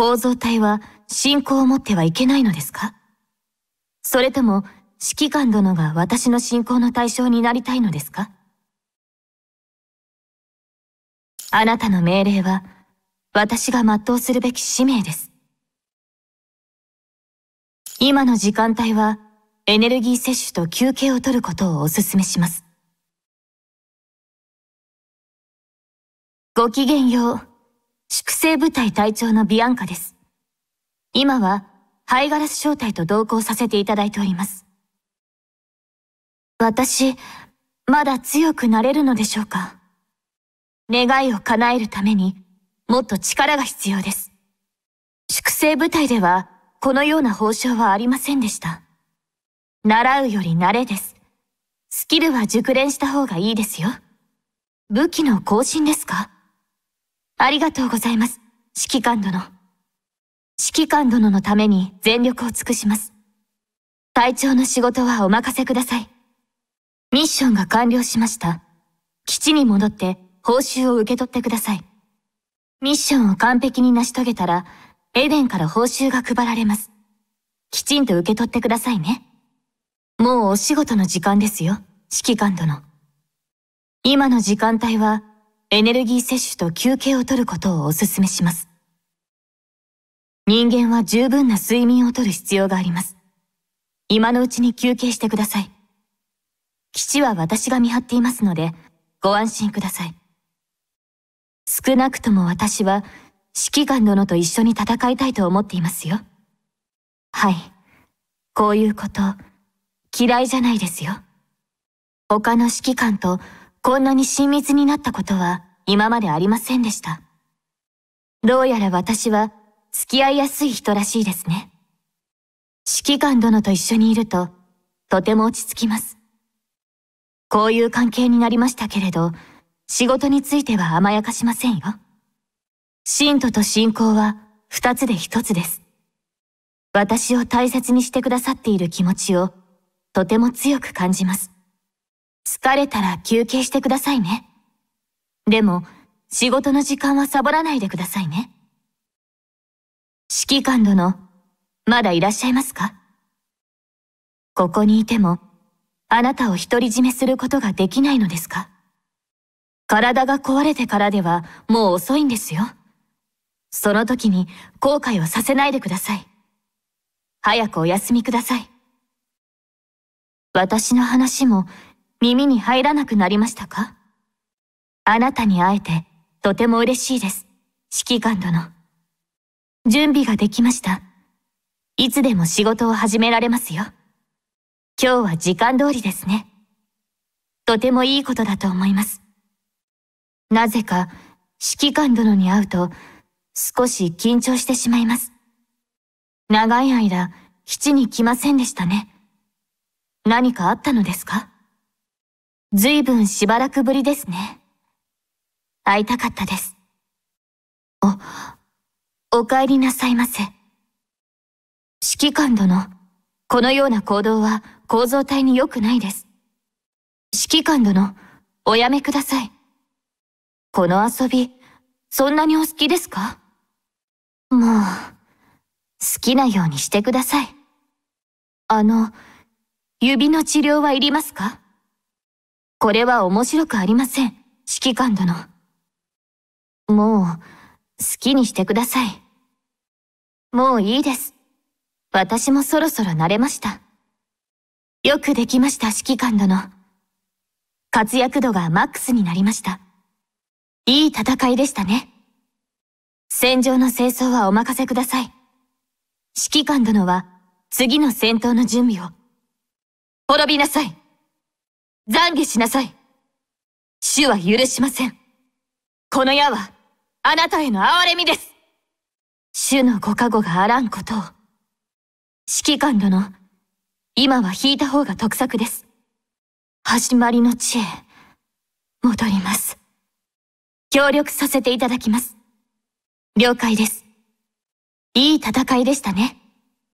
構造体は信仰を持ってはいけないのですかそれとも、指揮官殿が私の信仰の対象になりたいのですかあなたの命令は、私が全うするべき使命です。今の時間帯は、エネルギー摂取と休憩をとることをお勧めします。ごきげんよう。粛清部隊隊長のビアンカです。今は、灰ガラス招待と同行させていただいております。私、まだ強くなれるのでしょうか願いを叶えるために、もっと力が必要です。粛清部隊では、このような報奨はありませんでした。習うより慣れです。スキルは熟練した方がいいですよ。武器の更新ですかありがとうございます、指揮官殿。指揮官殿のために全力を尽くします。隊長の仕事はお任せください。ミッションが完了しました。基地に戻って報酬を受け取ってください。ミッションを完璧に成し遂げたら、エデンから報酬が配られます。きちんと受け取ってくださいね。もうお仕事の時間ですよ、指揮官殿。今の時間帯はエネルギー摂取と休憩をとることをお勧めします。人間は十分な睡眠をとる必要があります。今のうちに休憩してください。基地は私が見張っていますので、ご安心ください。少なくとも私は、指揮官殿と一緒に戦いたいと思っていますよ。はい。こういうこと、嫌いじゃないですよ。他の指揮官とこんなに親密になったことは今までありませんでした。どうやら私は付き合いやすい人らしいですね。指揮官殿と一緒にいると、とても落ち着きます。こういう関係になりましたけれど、仕事については甘やかしませんよ。信徒と信仰は二つで一つです。私を大切にしてくださっている気持ちをとても強く感じます。疲れたら休憩してくださいね。でも、仕事の時間はサボらないでくださいね。指揮官殿、まだいらっしゃいますかここにいても、あなたを独り占めすることができないのですか体が壊れてからではもう遅いんですよ。その時に後悔をさせないでください。早くお休みください。私の話も耳に入らなくなりましたかあなたに会えてとても嬉しいです。指揮官殿。準備ができました。いつでも仕事を始められますよ。今日は時間通りですね。とてもいいことだと思います。なぜか指揮官殿に会うと少し緊張してしまいます。長い間、基地に来ませんでしたね。何かあったのですかずいぶんしばらくぶりですね。会いたかったです。お、お帰りなさいませ。指揮官殿、このような行動は構造体に良くないです。指揮官殿、おやめください。この遊び、そんなにお好きですかもう、好きなようにしてください。あの、指の治療はいりますかこれは面白くありません、指揮官殿。もう、好きにしてください。もういいです。私もそろそろ慣れました。よくできました、指揮官殿。活躍度がマックスになりました。いい戦いでしたね。戦場の清掃はお任せください。指揮官殿は次の戦闘の準備を。滅びなさい懺悔しなさい。主は許しません。この矢は、あなたへの憐れみです。主のご加護があらんことを。指揮官殿、今は引いた方が得策です。始まりの地へ、戻ります。協力させていただきます。了解です。いい戦いでしたね。